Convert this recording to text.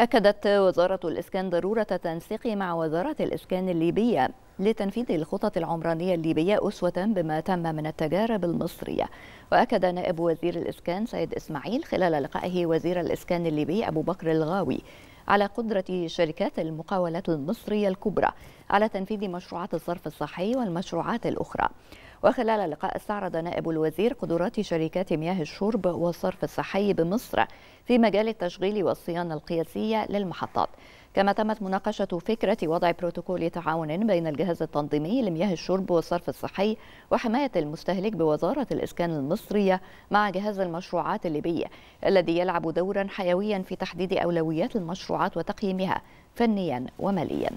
أكدت وزارة الإسكان ضرورة تنسيق مع وزارة الإسكان الليبية لتنفيذ الخطط العمرانية الليبية أسوة بما تم من التجارب المصرية وأكد نائب وزير الإسكان سيد إسماعيل خلال لقائه وزير الإسكان الليبي أبو بكر الغاوي على قدرة شركات المقاولات المصرية الكبرى على تنفيذ مشروعات الصرف الصحي والمشروعات الأخرى وخلال اللقاء استعرض نائب الوزير قدرات شركات مياه الشرب والصرف الصحي بمصر في مجال التشغيل والصيانة القياسية للمحطات كما تمت مناقشة فكرة وضع بروتوكول تعاون بين الجهاز التنظيمي لمياه الشرب والصرف الصحي وحماية المستهلك بوزارة الإسكان المصرية مع جهاز المشروعات الليبي الذي يلعب دورا حيويا في تحديد أولويات المشروعات وتقييمها فنيا وماليا